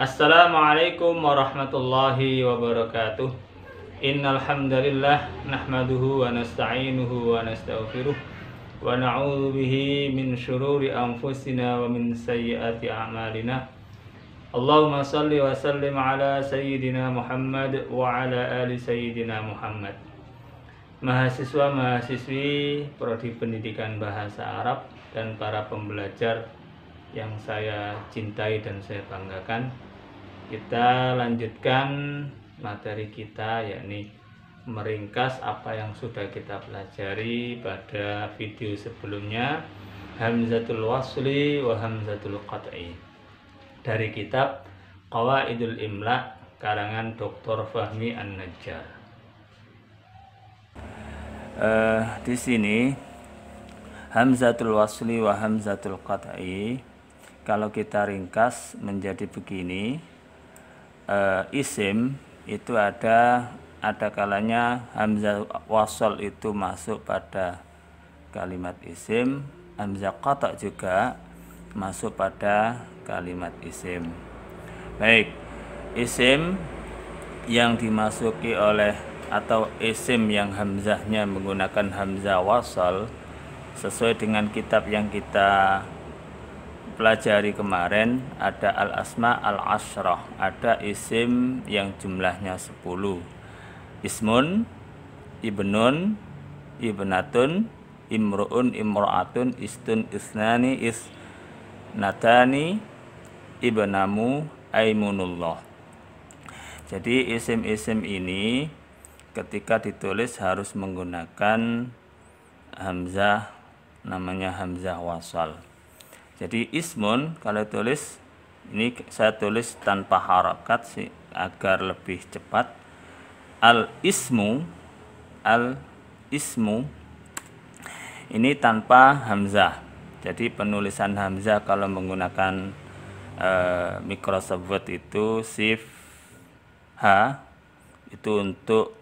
Assalamualaikum warahmatullahi wabarakatuh. Innalhamdulillah, nahmaduhu wa nasta'inuhu wa nasta'ufiruh wa na'udhu bihi min syururi anfusina wa min sayyati a'malina. Allahumma salli wa sallim ala sayyidina Muhammad wa ala ali sayyidina Muhammad. Mahasiswa mahasiswi prodi pendidikan bahasa Arab dan para pembelajar yang saya cintai dan saya banggakan kita lanjutkan materi kita yakni meringkas apa yang sudah kita pelajari pada video sebelumnya Hamzatul Wasli wa Hamzatul Qat'i dari kitab Qawaidul Imla karangan Dr. Fahmi An-Najjar uh, di sini Hamzatul Wasli wa Hamzatul Qat'i kalau kita ringkas menjadi begini e, isim itu ada ada kalanya hamzah wasol itu masuk pada kalimat isim hamzah kotak juga masuk pada kalimat isim baik isim yang dimasuki oleh atau isim yang hamzahnya menggunakan hamzah wasol sesuai dengan kitab yang kita pelajari kemarin ada al-asma al ashroh ada isim yang jumlahnya 10. Ismun, ibnun, ibnatun, imru'un, imroatun istun, isnani, isnatani, ibnamu, aimunullah. Jadi isim-isim ini ketika ditulis harus menggunakan hamzah namanya hamzah wasal. Jadi ismun kalau tulis ini saya tulis tanpa harokat sih agar lebih cepat. Al ismu al ismu ini tanpa hamzah. Jadi penulisan hamzah kalau menggunakan e, eh, Microsoft Word itu shift H itu untuk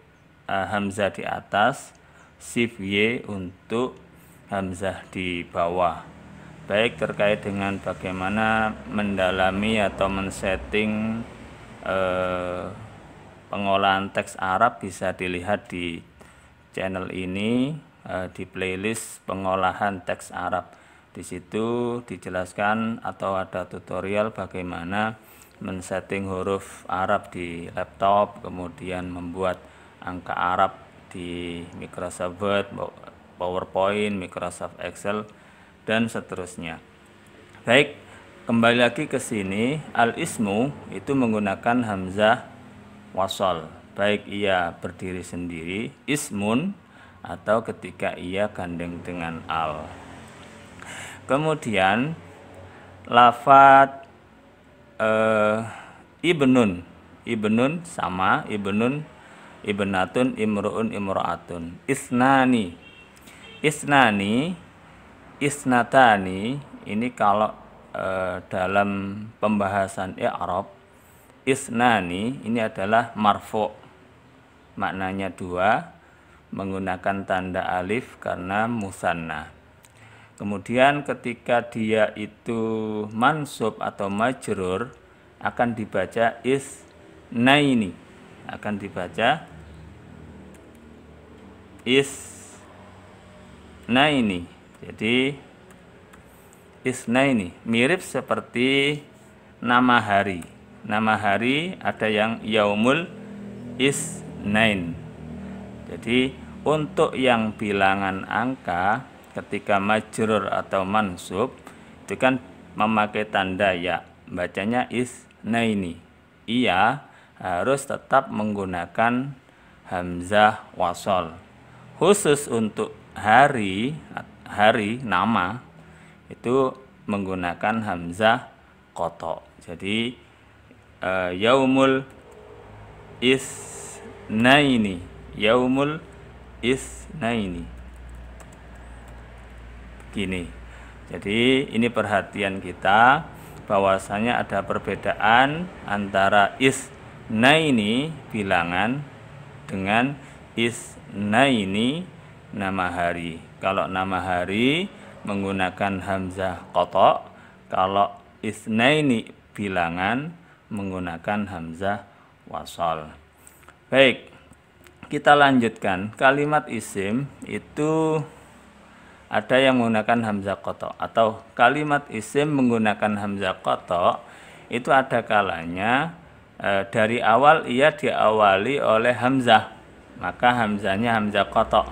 e, hamzah di atas, shift Y untuk hamzah di bawah baik terkait dengan bagaimana mendalami atau men-setting eh, pengolahan teks Arab bisa dilihat di channel ini eh, di playlist pengolahan teks Arab. Di situ dijelaskan atau ada tutorial bagaimana men-setting huruf Arab di laptop, kemudian membuat angka Arab di Microsoft Word, PowerPoint, Microsoft Excel dan seterusnya. Baik, kembali lagi ke sini al-ismu itu menggunakan hamzah wasol. Baik ia berdiri sendiri, ismun atau ketika ia gandeng dengan al. Kemudian lafat eh, ibnun, ibnun sama, ibnun ibnatun, imruun, imroatun. Isnani. Isnani isnatani ini kalau e, dalam pembahasan Arab isnani ini adalah marfu maknanya dua menggunakan tanda alif karena musanna kemudian ketika dia itu mansub atau majrur akan dibaca isnaini akan dibaca isnaini jadi isna ini mirip seperti nama hari. Nama hari ada yang yaumul isnain. Jadi untuk yang bilangan angka ketika majur atau mansub itu kan memakai tanda ya bacanya isnaini. Ia harus tetap menggunakan hamzah wasol. Khusus untuk hari hari nama itu menggunakan hamzah koto jadi uh, yaumul isnaini yaumul ini gini jadi ini perhatian kita bahwasanya ada perbedaan antara is ini bilangan dengan is ini nama hari. Kalau nama hari menggunakan hamzah kotok, kalau isnaini bilangan menggunakan hamzah wasol. Baik, kita lanjutkan. Kalimat isim itu ada yang menggunakan hamzah kotok atau kalimat isim menggunakan hamzah kotok itu ada kalanya e, dari awal ia diawali oleh hamzah maka hamzahnya hamzah kotok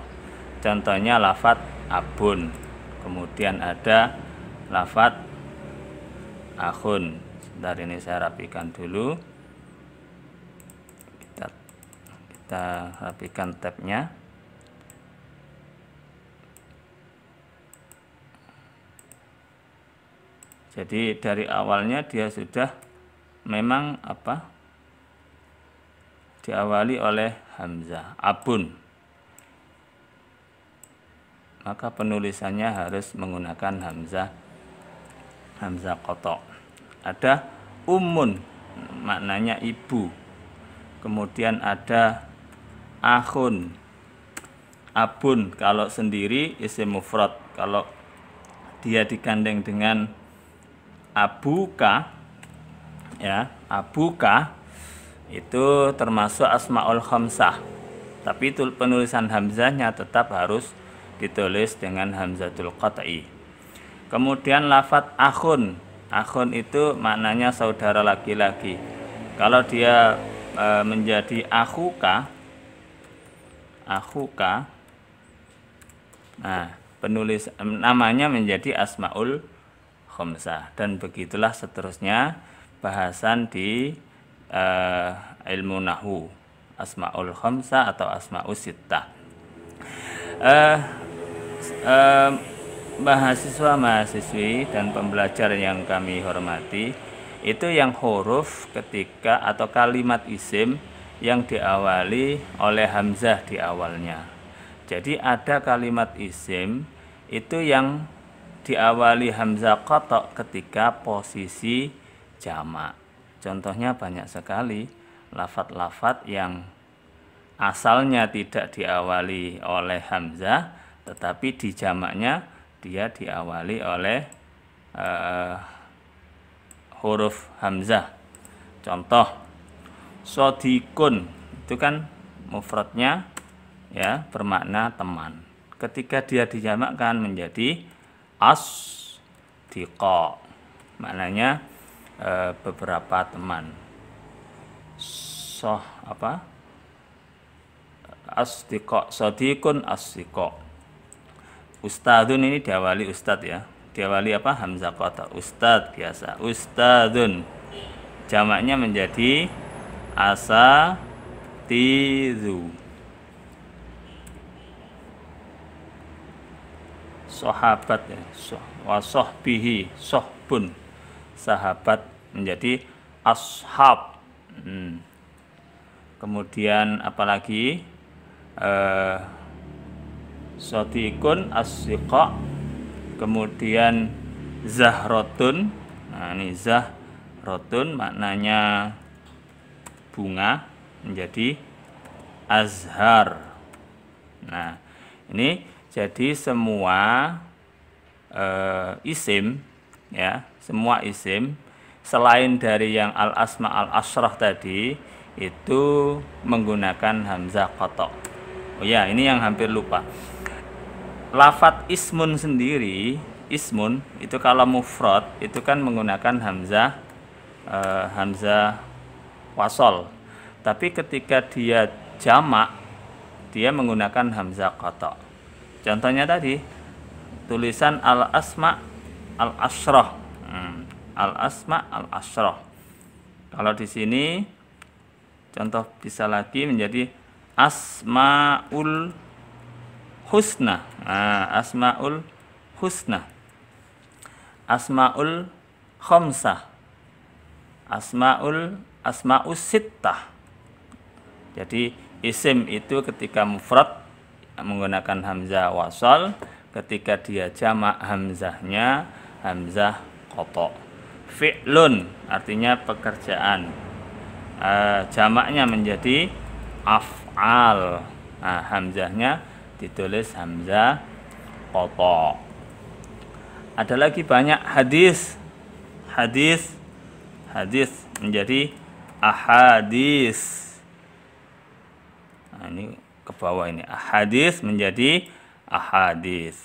Contohnya lafat abun. Kemudian ada lafat akun. Sebentar ini saya rapikan dulu. Kita kita rapikan tabnya. Jadi dari awalnya dia sudah memang apa? diawali oleh hamzah abun maka penulisannya harus menggunakan hamzah hamzah kotok ada umun maknanya ibu kemudian ada ahun abun kalau sendiri isim mufrad kalau dia dikandeng dengan abuka ya abuka itu termasuk asmaul khamsah tapi itu penulisan hamzahnya tetap harus ditulis dengan hamzatul qat'i. Kemudian lafat akhun. Akhun itu maknanya saudara laki-laki. Kalau dia e, menjadi akhuka akhuka nah penulis namanya menjadi asmaul khomsah dan begitulah seterusnya bahasan di e, ilmu nahu asmaul khomsah atau Asmaus sittah uh, eh, mahasiswa mahasiswi dan pembelajar yang kami hormati itu yang huruf ketika atau kalimat isim yang diawali oleh hamzah di awalnya jadi ada kalimat isim itu yang diawali hamzah kotok ketika posisi jamak contohnya banyak sekali lafat-lafat yang asalnya tidak diawali oleh hamzah tetapi di jamaknya dia diawali oleh uh, huruf hamzah. Contoh sodikun itu kan mufradnya ya bermakna teman. Ketika dia dijamakkan menjadi as diko maknanya uh, beberapa teman. Soh apa? Asdiko, sodikun asdiko Ustadun ini diawali Ustad ya. Diawali apa? Hamzah kota. Ustad biasa. Ustadun Jamaknya menjadi asa tizu. Sahabat ya. Soh, wasohbihi. Sohbun. Sahabat menjadi ashab. Hmm. Kemudian apalagi? Eh, sotikun asyiqa kemudian zahrotun nah ini zahrotun maknanya bunga menjadi azhar nah ini jadi semua e, isim ya semua isim selain dari yang al asma al asrah tadi itu menggunakan hamzah kotok oh ya ini yang hampir lupa lafat ismun sendiri ismun itu kalau mufrad itu kan menggunakan hamzah eh, hamzah wasol tapi ketika dia jamak dia menggunakan hamzah kotok contohnya tadi tulisan al asma al asroh hmm, al asma al asroh kalau di sini contoh bisa lagi menjadi asmaul husna. Nah, asmaul husna. Asmaul khomsah. Asmaul asmaus sittah. Jadi isim itu ketika mufrad menggunakan hamzah wasal, ketika dia jamak hamzahnya hamzah kotok. Fi'lun artinya pekerjaan. E, jamaknya menjadi af'al. Nah, hamzahnya ditulis hamzah koto ada lagi banyak hadis hadis hadis menjadi ahadis nah, ini ke bawah ini ahadis menjadi ahadis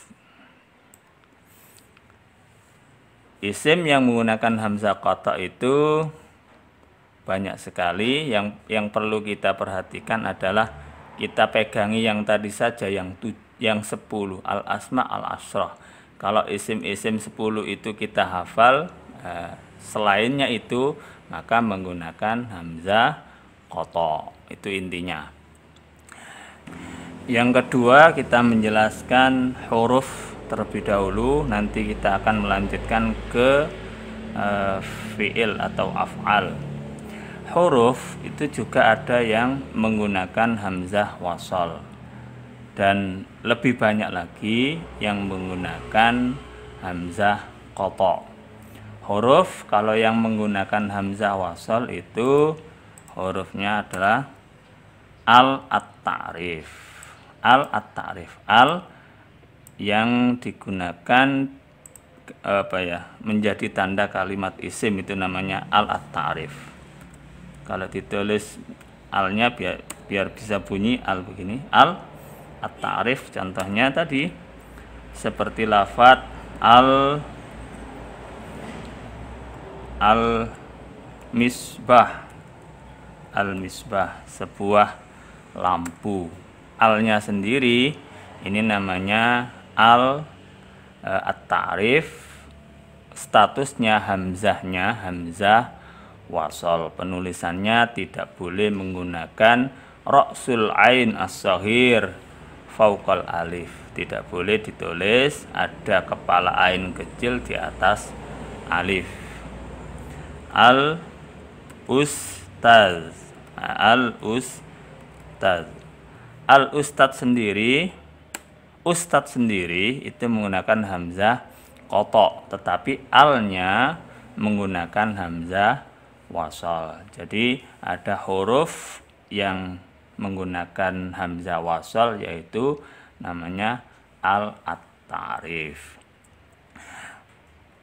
isim yang menggunakan hamzah koto itu banyak sekali yang yang perlu kita perhatikan adalah kita pegangi yang tadi saja yang yang 10 al asma al asroh. Kalau isim-isim 10 itu kita hafal eh, selainnya itu maka menggunakan hamzah koto. Itu intinya. Yang kedua kita menjelaskan huruf terlebih dahulu nanti kita akan melanjutkan ke uh, fiil atau af'al huruf itu juga ada yang menggunakan hamzah wasol dan lebih banyak lagi yang menggunakan hamzah koto huruf kalau yang menggunakan hamzah wasol itu hurufnya adalah al at-ta'rif al at-ta'rif al yang digunakan eh, apa ya menjadi tanda kalimat isim itu namanya al at-ta'rif kalau ditulis alnya biar biar bisa bunyi al begini al at-ta'rif contohnya tadi seperti lafat al al misbah al misbah sebuah lampu alnya sendiri ini namanya al e, at-ta'rif statusnya hamzahnya hamzah wasol penulisannya tidak boleh menggunakan roksul ain as-sahir faukal alif tidak boleh ditulis ada kepala ain kecil di atas alif al ustaz al ustaz al ustaz sendiri ustaz sendiri itu menggunakan hamzah kotok tetapi alnya menggunakan hamzah wasal. Jadi ada huruf yang menggunakan hamzah wasal yaitu namanya al attarif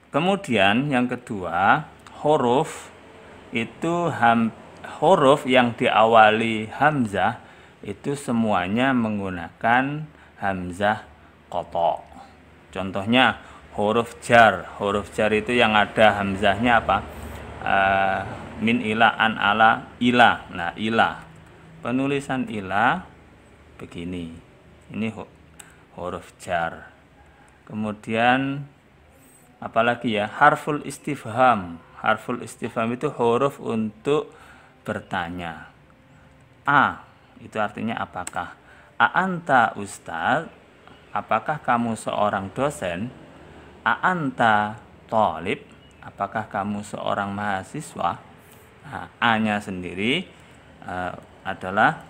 Kemudian yang kedua, huruf itu ham, huruf yang diawali hamzah itu semuanya menggunakan hamzah koto. Contohnya huruf jar, huruf jar itu yang ada hamzahnya apa? Eh, min ila an ala ila nah ila penulisan ila begini ini huruf jar kemudian apalagi ya harful istifham harful istifham itu huruf untuk bertanya a itu artinya apakah a anta ustad apakah kamu seorang dosen a anta tolib apakah kamu seorang mahasiswa? Nah, A-nya sendiri uh, adalah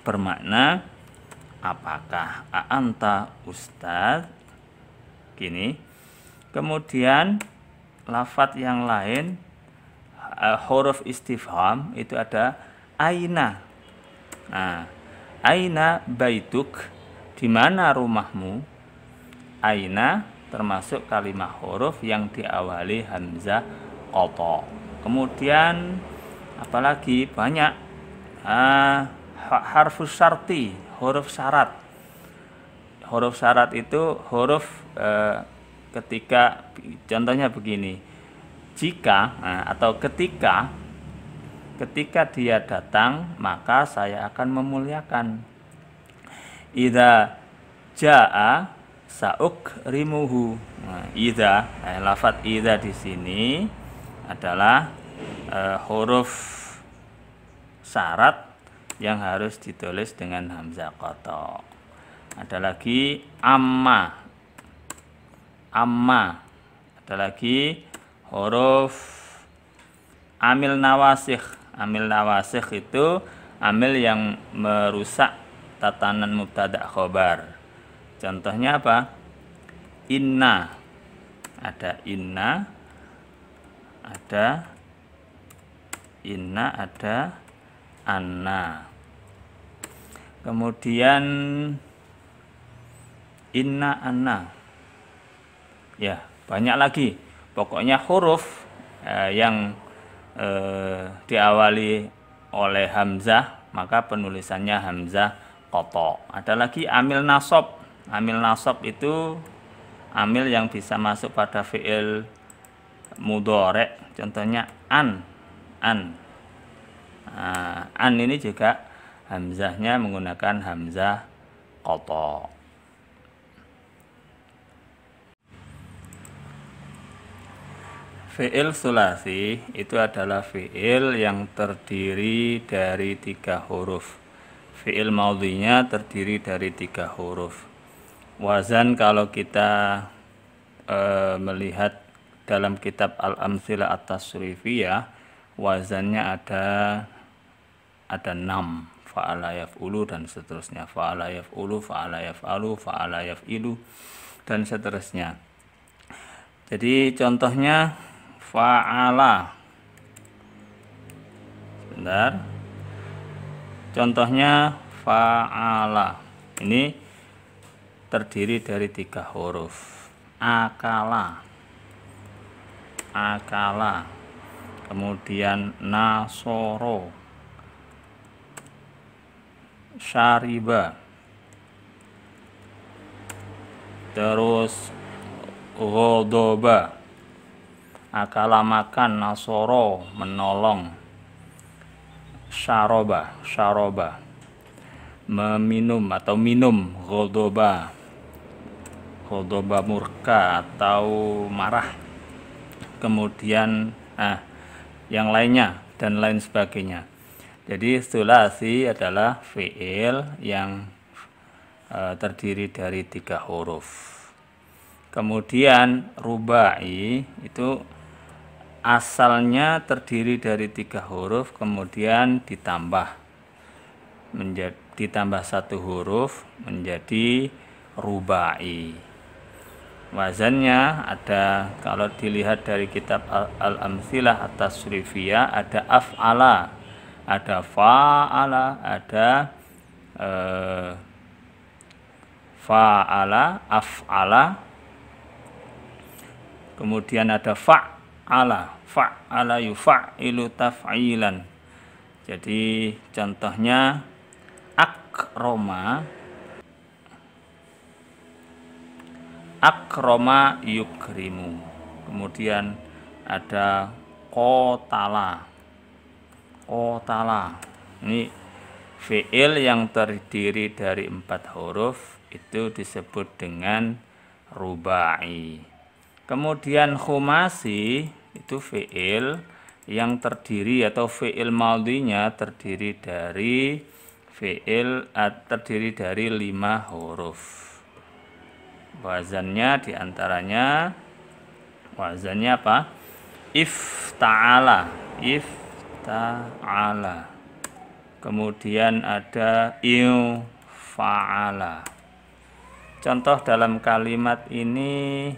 bermakna apakah anta ustaz? Kini Kemudian lafat yang lain uh, huruf istifham itu ada aina. Nah, aina baituk? Di mana rumahmu? Aina termasuk kalimat huruf yang diawali hamzah koto kemudian apalagi banyak uh, ah, harfus syarti huruf syarat huruf syarat itu huruf uh, ketika contohnya begini jika nah, atau ketika ketika dia datang maka saya akan memuliakan Ida jaa sauk rimuhu nah, ida eh, lafat ida di sini adalah eh, huruf syarat yang harus ditulis dengan hamzah kotok ada lagi amma amma ada lagi huruf amil nawasih amil nawasih itu amil yang merusak tatanan mubtada khobar Contohnya apa? Inna. Ada inna, ada inna, ada anna. Kemudian inna anna. Ya, banyak lagi. Pokoknya huruf eh, yang eh, diawali oleh hamzah, maka penulisannya hamzah koto. Ada lagi amil nasob amil nasab itu amil yang bisa masuk pada fiil mudore contohnya an an ah, an ini juga hamzahnya menggunakan hamzah koto Fi'il sulasi itu adalah fi'il yang terdiri dari tiga huruf. Fi'il maudhinya terdiri dari tiga huruf. Wazan kalau kita e, melihat dalam kitab al amsila Atas tasrifiyah wazannya ada ada enam fa'ala yaf'ulu dan seterusnya fa'ala yaf'ulu fa'ala yaf'alu fa'ala yaf'ilu dan seterusnya jadi contohnya fa'ala sebentar contohnya fa'ala ini terdiri dari tiga huruf akala akala kemudian nasoro syariba terus godoba akala makan nasoro menolong syaroba syaroba meminum atau minum goldoba goldoba murka atau marah kemudian ah yang lainnya dan lain sebagainya jadi sulasi adalah fiil yang e, terdiri dari tiga huruf kemudian rubai itu asalnya terdiri dari tiga huruf kemudian ditambah menjadi ditambah satu huruf menjadi rubai wazannya ada kalau dilihat dari kitab al-amsilah atas surifia ada af'ala ada fa'ala ada eh, fa'ala af'ala kemudian ada fa'ala fa'ala yufa'ilu taf'ilan jadi contohnya akroma akroma yukrimu kemudian ada kotala kotala ini fiil yang terdiri dari empat huruf itu disebut dengan rubai kemudian khumasi itu fiil yang terdiri atau fiil maldinya terdiri dari fiil terdiri dari lima huruf wazannya diantaranya wazannya apa ifta'ala ifta'ala kemudian ada Iu fa'ala contoh dalam kalimat ini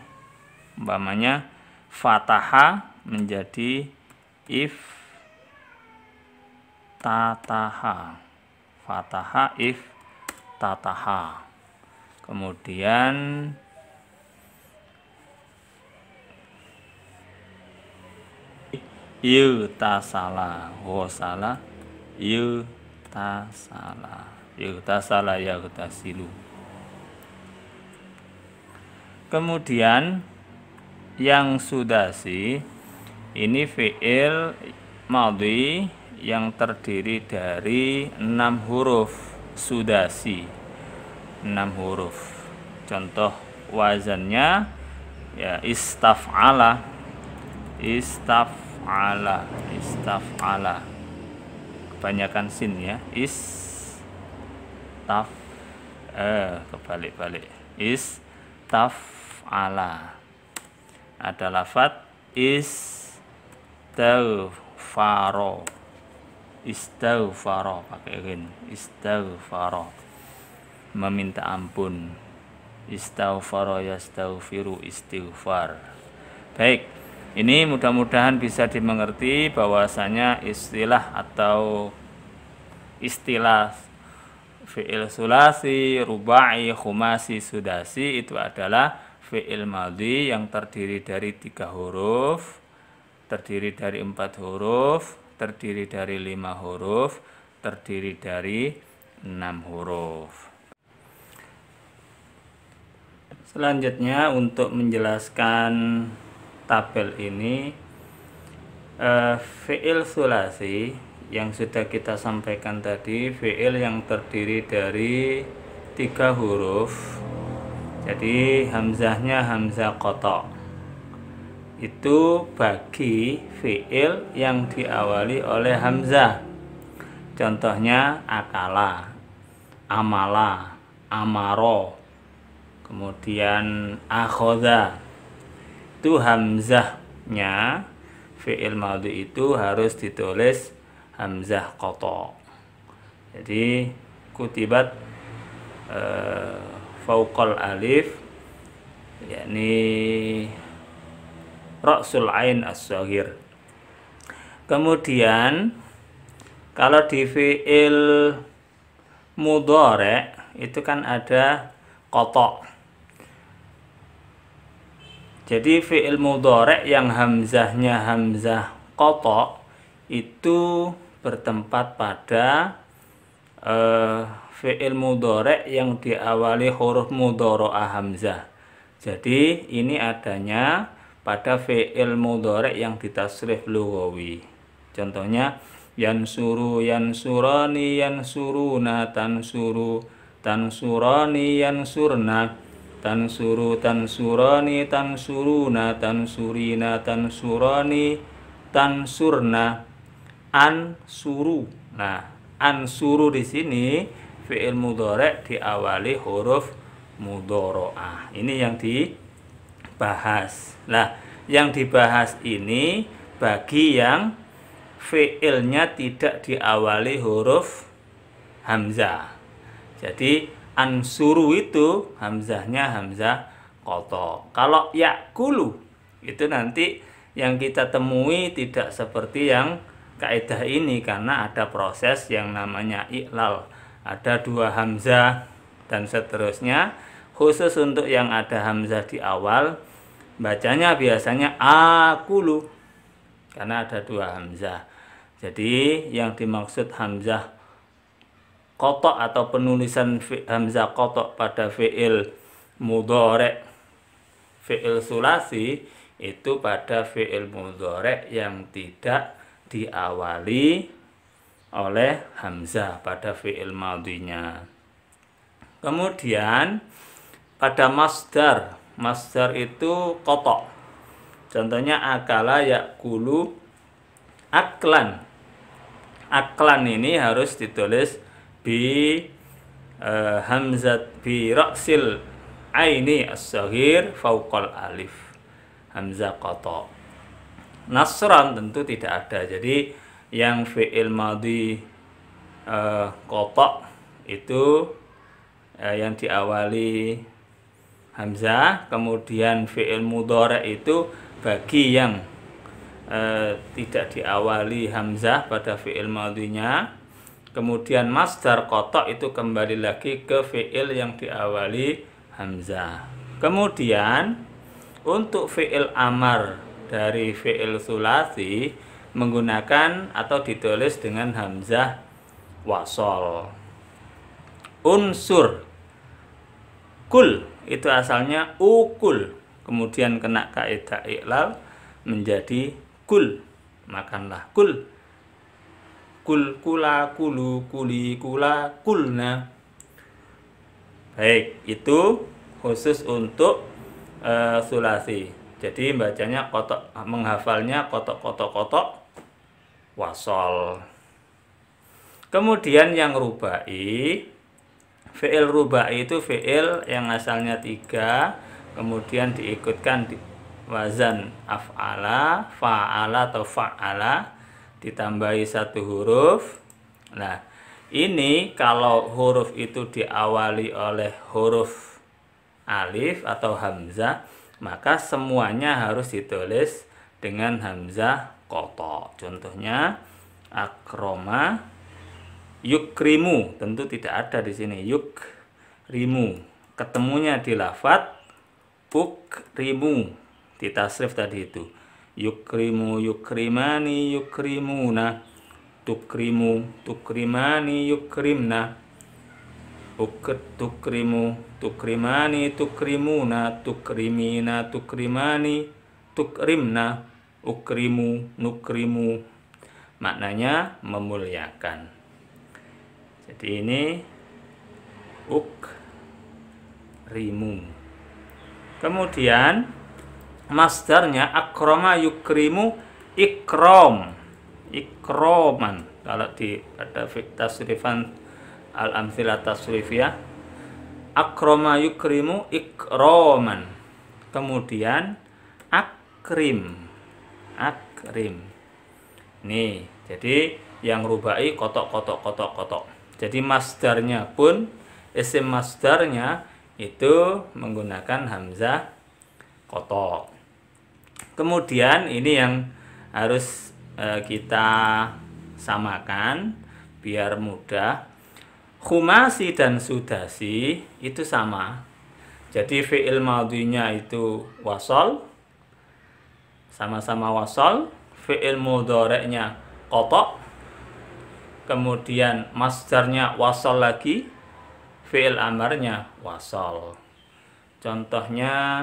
umpamanya fataha menjadi if tataha fataha if tataha kemudian yutasala yu yutasala yutasala tasilu kemudian yang sudah sih ini fi'il madhi yang terdiri dari enam huruf sudasi enam huruf contoh wazannya ya istaf'ala istaf'ala istaf'ala kebanyakan sin ya istaf eh kebalik-balik ala ada lafat faro istaghfara pakai rin istaghfara meminta ampun istaghfara yastaghfiru istighfar baik ini mudah-mudahan bisa dimengerti bahwasanya istilah atau istilah fi'il sulasi, rubai, khumasi, sudasi itu adalah fi'il madhi yang terdiri dari tiga huruf terdiri dari empat huruf terdiri dari lima huruf, terdiri dari enam huruf. Selanjutnya untuk menjelaskan tabel ini eh, fiil sulasi yang sudah kita sampaikan tadi fiil yang terdiri dari tiga huruf jadi hamzahnya hamzah kotok itu bagi fiil yang diawali oleh hamzah. Contohnya akala, amala, amaro, kemudian akhoda. Itu hamzahnya fiil maldu itu harus ditulis hamzah koto. Jadi kutibat e, eh, faukol alif yakni Rasul Ain as kemudian kalau di fi'il mudore itu kan ada kotok jadi fi'il mudore yang hamzahnya hamzah kotok itu bertempat pada uh, fi'il mudore yang diawali huruf mudoro'ah hamzah jadi ini adanya pada fi'il mudhari yang ditasrif lughawi. Contohnya tan tan tan yansuru yansurani yansuruna tansuru tansurani tan tansuru tan tansuruna tansurina tansurani tansurna ansuru. Nah, ansuru di sini fi'il mudhari diawali huruf mudoroah, Ini yang di bahas. Nah, yang dibahas ini bagi yang fiilnya tidak diawali huruf hamzah. Jadi ansuru itu hamzahnya hamzah koto. Kalau yakulu itu nanti yang kita temui tidak seperti yang kaidah ini karena ada proses yang namanya iklal. Ada dua hamzah dan seterusnya Khusus untuk yang ada hamzah di awal, bacanya biasanya akulu karena ada dua hamzah. Jadi yang dimaksud hamzah kotok atau penulisan hamzah kotok pada fiil mudorek fiil sulasi itu pada fiil mudorek yang tidak diawali oleh hamzah pada fiil maldinya Kemudian pada masdar masdar itu kotok contohnya akala yakulu aklan aklan ini harus ditulis bi e, hamzat bi roksil aini as sahir fauqal alif hamzah kotok nasran tentu tidak ada jadi yang fi'il madhi e, kotok itu e, yang diawali hamzah kemudian fi'il mudhara itu bagi yang e, tidak diawali hamzah pada fi'il madhinya kemudian masdar kotok itu kembali lagi ke fi'il yang diawali hamzah kemudian untuk fi'il amar dari fi'il sulasi menggunakan atau ditulis dengan hamzah wasol unsur kul itu asalnya ukul kemudian kena kaidah iklal menjadi kul makanlah kul kul kula kulu kuli kula kulna baik itu khusus untuk uh, sulasi jadi bacanya kotok menghafalnya kotok kotok kotok wasol kemudian yang rubai fi'il rubai itu fi'il yang asalnya tiga kemudian diikutkan di wazan af'ala fa'ala atau fa'ala ditambahi satu huruf nah ini kalau huruf itu diawali oleh huruf alif atau hamzah maka semuanya harus ditulis dengan hamzah koto contohnya akroma yukrimu tentu tidak ada di sini yukrimu ketemunya di lafat ukrimu di tasrif tadi itu yukrimu yukrimani yukrimuna tukrimu tukrimani yukrimna Uk, tukrimu tukrimani tukrimuna tukrimina tukrimani tukrimna ukrimu nukrimu maknanya memuliakan jadi ini uk rimu. kemudian masdarnya akroma yukrimu ikrom ikroman kalau di ada tasrifan al amthila tasrif ya akroma yukrimu ikroman kemudian akrim akrim nih jadi yang rubai kotok kotok kotok kotok jadi masdarnya pun isim masdarnya itu menggunakan hamzah kotok. Kemudian ini yang harus e, kita samakan biar mudah. Khumasi dan sudasi itu sama. Jadi fi'il madinya itu wasol sama-sama wasol, fi'il mudoreknya kotok kemudian masdarnya wasol lagi fi'il amarnya wasol. contohnya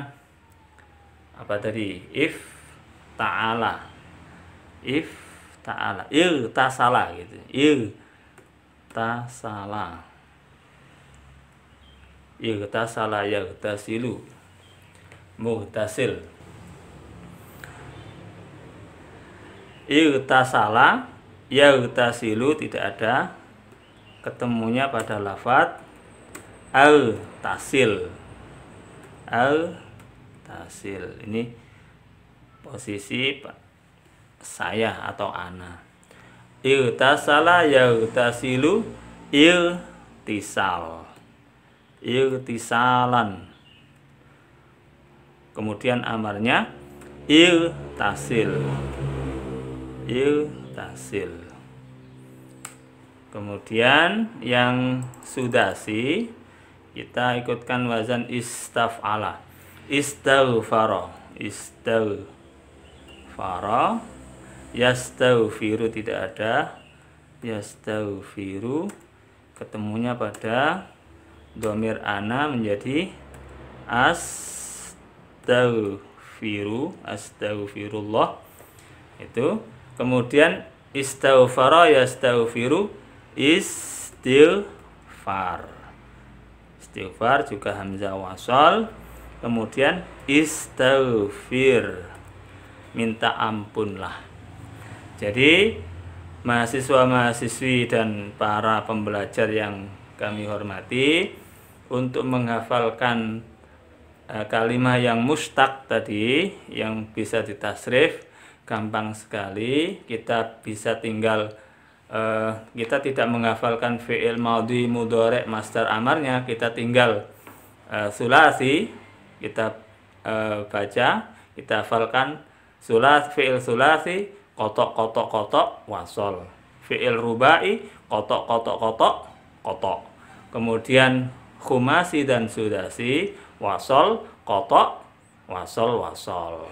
apa tadi if ta'ala if ta'ala il tasala gitu il tasala il tasala ya tasilu muhtasil il tasala silu tidak ada ketemunya pada lafat al tasil al tasil ini posisi saya atau ana irtasala yartasilu irtisal irtisalan kemudian amarnya irtasil irtasil hasil. kemudian yang sudah sudasi kita ikutkan wazan istaf'ala istaghfara istaghfara yastaghfiru tidak ada yastaghfiru ketemunya pada domir ana menjadi astaghfiru astaghfirullah itu Kemudian ya ista'ufiru istilfar istilfar juga hamzah wasal. Kemudian ista'ufir Minta ampunlah. Jadi mahasiswa-mahasiswi dan para pembelajar yang kami hormati untuk menghafalkan eh, kalimat yang mustak tadi yang bisa ditasrif gampang sekali kita bisa tinggal uh, kita tidak menghafalkan fi'il maudhi mudore master amarnya kita tinggal uh, sulasi kita uh, baca kita hafalkan sulas fi'il sulasi kotok kotok kotok wasol fi'il rubai kotok kotok kotok kotok kemudian khumasi dan sudasi wasol kotok wasol wasol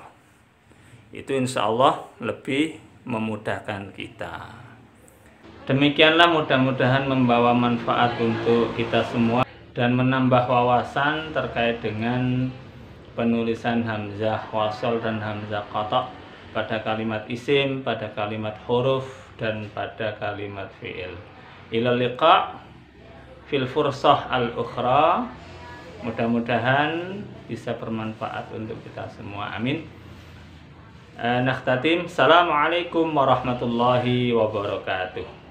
itu insya Allah lebih memudahkan kita demikianlah mudah-mudahan membawa manfaat untuk kita semua dan menambah wawasan terkait dengan penulisan hamzah wasol dan hamzah kotok pada kalimat isim, pada kalimat huruf, dan pada kalimat fi'il ila liqa fil fursah al ukhra mudah-mudahan bisa bermanfaat untuk kita semua amin Eh, nakhtatim. Assalamualaikum warahmatullahi wabarakatuh.